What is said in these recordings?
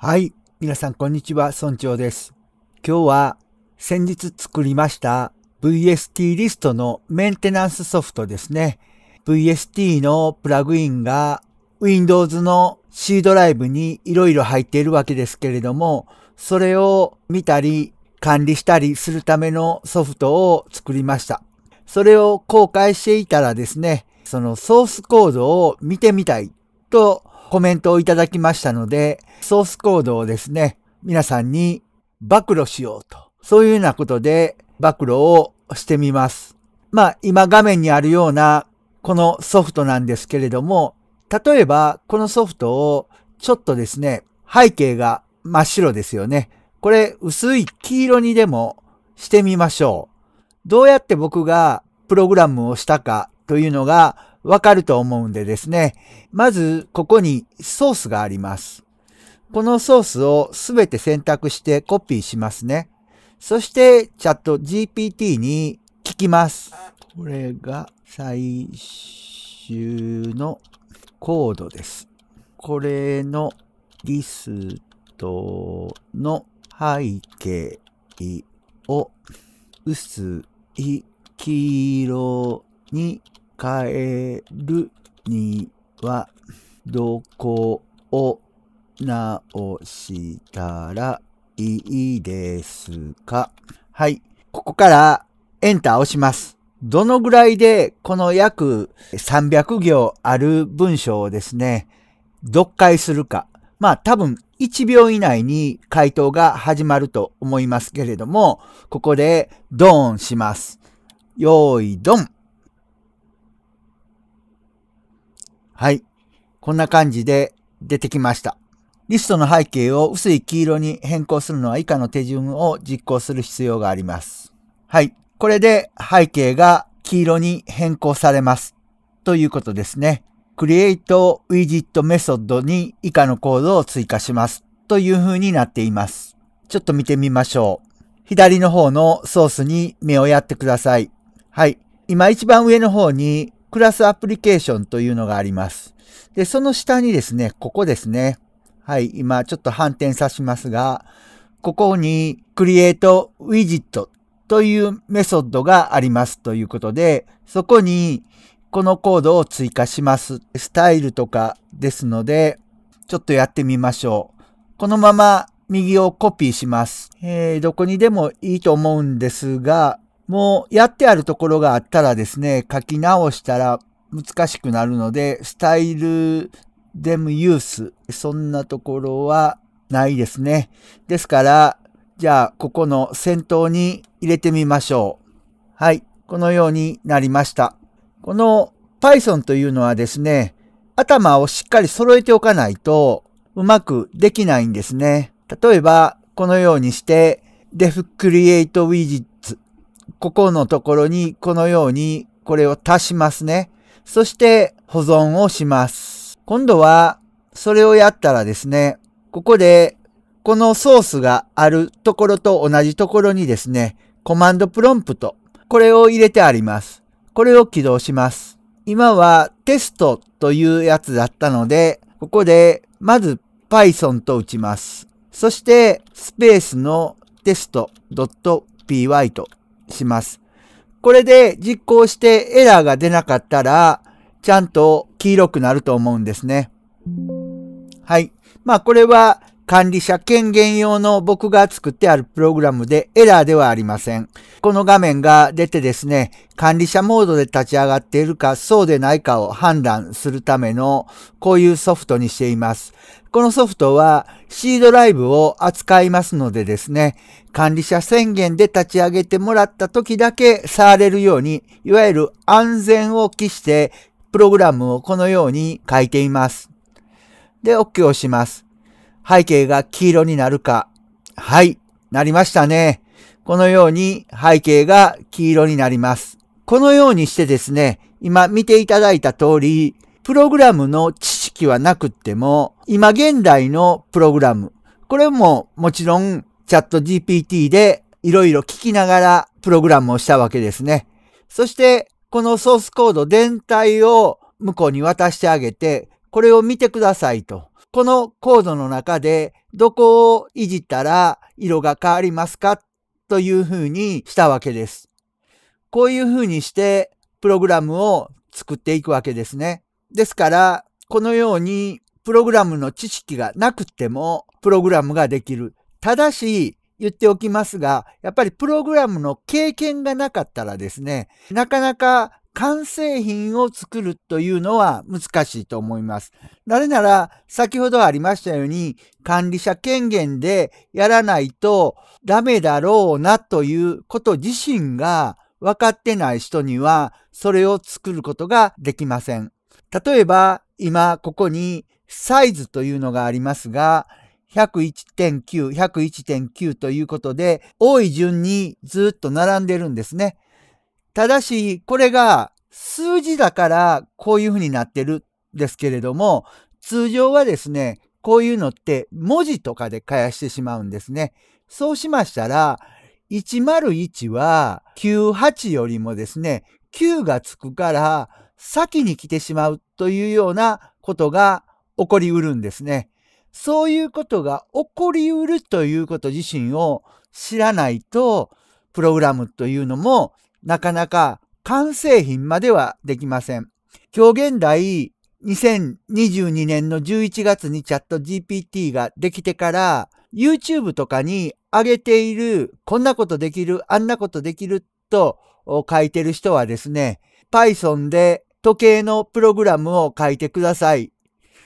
はい。皆さん、こんにちは。村長です。今日は、先日作りました VST リストのメンテナンスソフトですね。VST のプラグインが Windows の C ドライブにいろいろ入っているわけですけれども、それを見たり管理したりするためのソフトを作りました。それを公開していたらですね、そのソースコードを見てみたいとコメントをいただきましたので、ソースコードをですね、皆さんに暴露しようと。そういうようなことで暴露をしてみます。まあ、今画面にあるようなこのソフトなんですけれども、例えばこのソフトをちょっとですね、背景が真っ白ですよね。これ薄い黄色にでもしてみましょう。どうやって僕がプログラムをしたかというのがわかると思うんでですね。まず、ここにソースがあります。このソースをすべて選択してコピーしますね。そして、チャット GPT に聞きます。これが最終のコードです。これのリストの背景を薄い黄色に変えるには、どこを直したらいいですかはい。ここからエンターを押します。どのぐらいでこの約300行ある文章をですね、読解するか。まあ多分1秒以内に回答が始まると思いますけれども、ここでドーンします。用意ドン。はい。こんな感じで出てきました。リストの背景を薄い黄色に変更するのは以下の手順を実行する必要があります。はい。これで背景が黄色に変更されます。ということですね。create widget method に以下のコードを追加します。という風になっています。ちょっと見てみましょう。左の方のソースに目をやってください。はい。今一番上の方にクラスアプリケーションというのがあります。で、その下にですね、ここですね。はい、今ちょっと反転さしますが、ここに Create Widget というメソッドがありますということで、そこにこのコードを追加します。スタイルとかですので、ちょっとやってみましょう。このまま右をコピーします。えー、どこにでもいいと思うんですが、もうやってあるところがあったらですね、書き直したら難しくなるので、スタイルデムユース、そんなところはないですね。ですから、じゃあ、ここの先頭に入れてみましょう。はい。このようになりました。この Python というのはですね、頭をしっかり揃えておかないとうまくできないんですね。例えば、このようにして DefCreateWidget ここのところにこのようにこれを足しますね。そして保存をします。今度はそれをやったらですね、ここでこのソースがあるところと同じところにですね、コマンドプロンプト、これを入れてあります。これを起動します。今はテストというやつだったので、ここでまず Python と打ちます。そしてスペースのテスト .py とします。これで実行してエラーが出なかったら、ちゃんと黄色くなると思うんですね。はい。まあこれは管理者権限用の僕が作ってあるプログラムでエラーではありません。この画面が出てですね、管理者モードで立ち上がっているかそうでないかを判断するためのこういうソフトにしています。このソフトは C ドライブを扱いますのでですね、管理者宣言で立ち上げてもらった時だけ触れるように、いわゆる安全を期してプログラムをこのように書いています。で、OK をします。背景が黄色になるか。はい、なりましたね。このように背景が黄色になります。このようにしてですね、今見ていただいた通り、プログラムの知識はなくっても、今現代のプログラム、これももちろんチャット GPT でいろいろ聞きながらプログラムをしたわけですね。そして、このソースコード全体を向こうに渡してあげて、これを見てくださいと。このコードの中でどこをいじったら色が変わりますかというふうにしたわけです。こういうふうにしてプログラムを作っていくわけですね。ですから、このようにプログラムの知識がなくてもプログラムができる。ただし、言っておきますが、やっぱりプログラムの経験がなかったらですね、なかなか完成品を作るというのは難しいと思います。なれなら、先ほどありましたように、管理者権限でやらないとダメだろうなということ自身が分かってない人には、それを作ることができません。例えば、今ここにサイズというのがありますが、101.9、101.9ということで、多い順にずっと並んでるんですね。ただし、これが数字だからこういう風になってるんですけれども、通常はですね、こういうのって文字とかで返してしまうんですね。そうしましたら、101は98よりもですね、9がつくから先に来てしまうというようなことが起こりうるんですね。そういうことが起こりうるということ自身を知らないと、プログラムというのもなかなか完成品まではできません。今日現代、2022年の11月にチャット GPT ができてから、YouTube とかに上げている、こんなことできる、あんなことできると書いてる人はですね、Python で時計のプログラムを書いてください。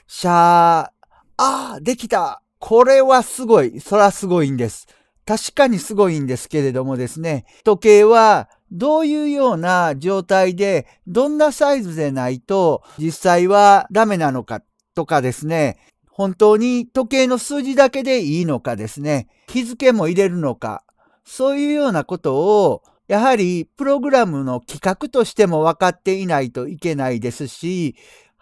シャー、ああ、できたこれはすごい。そらすごいんです。確かにすごいんですけれどもですね、時計はどういうような状態で、どんなサイズでないと実際はダメなのかとかですね、本当に時計の数字だけでいいのかですね、日付も入れるのか、そういうようなことを、やはりプログラムの企画としても分かっていないといけないですし、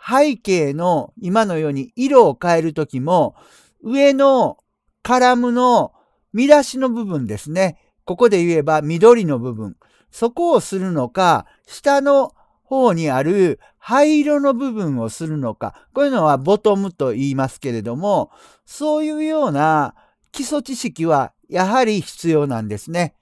背景の今のように色を変えるときも、上のカラムの見出しの部分ですね。ここで言えば緑の部分。そこをするのか、下の方にある灰色の部分をするのか、こういうのはボトムと言いますけれども、そういうような基礎知識はやはり必要なんですね。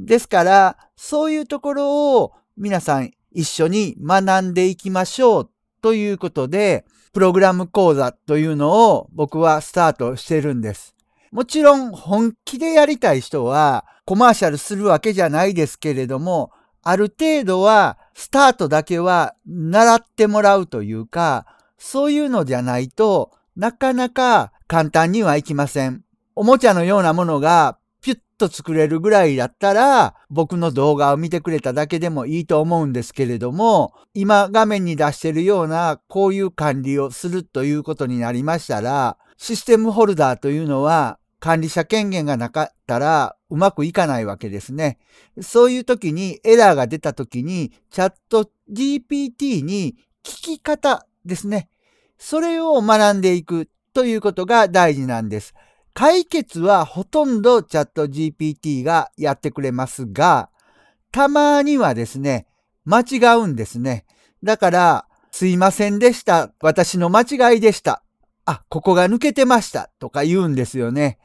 ですから、そういうところを皆さん一緒に学んでいきましょうということで、プログラム講座というのを僕はスタートしてるんです。もちろん本気でやりたい人は、コマーシャルするわけじゃないですけれども、ある程度はスタートだけは習ってもらうというか、そういうのじゃないとなかなか簡単にはいきません。おもちゃのようなものがピュッと作れるぐらいだったら僕の動画を見てくれただけでもいいと思うんですけれども今画面に出してるようなこういう管理をするということになりましたらシステムホルダーというのは管理者権限がなかったらうまくいかないわけですね。そういう時にエラーが出た時にチャット GPT に聞き方ですね。それを学んでいくということが大事なんです。解決はほとんどチャット GPT がやってくれますが、たまにはですね、間違うんですね。だから、すいませんでした。私の間違いでした。あ、ここが抜けてました。とか言うんですよね。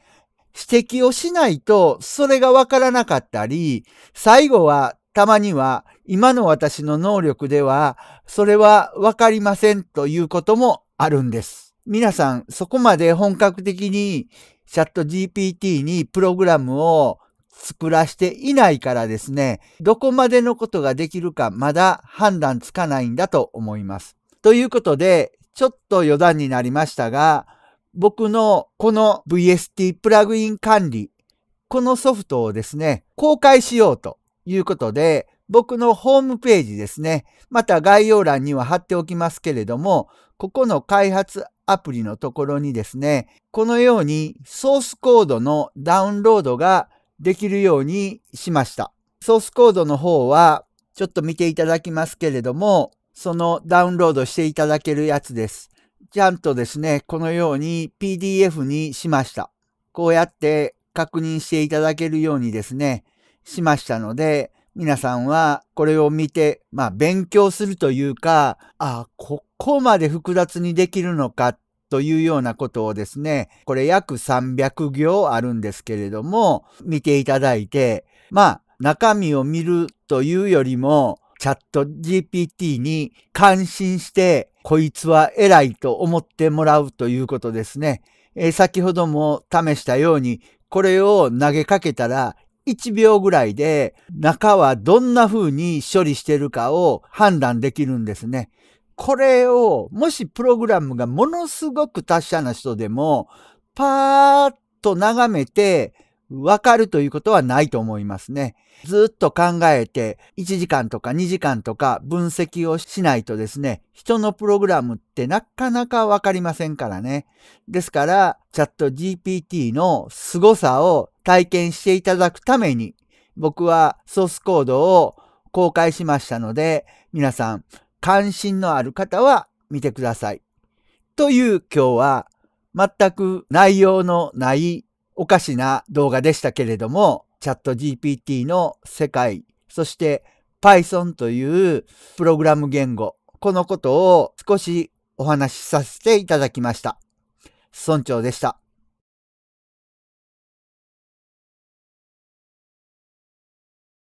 指摘をしないとそれがわからなかったり、最後はたまには今の私の能力ではそれはわかりませんということもあるんです。皆さんそこまで本格的にチャット GPT にプログラムを作らしていないからですね、どこまでのことができるかまだ判断つかないんだと思います。ということで、ちょっと余談になりましたが、僕のこの VST プラグイン管理、このソフトをですね、公開しようということで、僕のホームページですね、また概要欄には貼っておきますけれども、ここの開発アプリのところにですね、このようにソースコードのダウンロードができるようにしました。ソースコードの方はちょっと見ていただきますけれども、そのダウンロードしていただけるやつです。ちゃんとですね、このように PDF にしました。こうやって確認していただけるようにですね、しましたので、皆さんはこれを見て、まあ勉強するというか、ああ、ここまで複雑にできるのかというようなことをですね、これ約300行あるんですけれども、見ていただいて、まあ中身を見るというよりも、チャット GPT に感心して、こいつは偉いと思ってもらうということですね。えー、先ほども試したように、これを投げかけたら、1秒ぐらいで中はどんな風に処理してるかを判断できるんですね。これを、もしプログラムがものすごく達者な人でも、パーッと眺めて、わかるということはないと思いますね。ずっと考えて、1時間とか2時間とか分析をしないとですね、人のプログラムってなかなかわかりませんからね。ですから、チャット GPT の凄さを体験していただくために、僕はソースコードを公開しましたので、皆さん、関心のある方は見てください。という今日は、全く内容のないおかしな動画でしたけれども、チャット GPT の世界、そして Python というプログラム言語、このことを少しお話しさせていただきました。村長でした。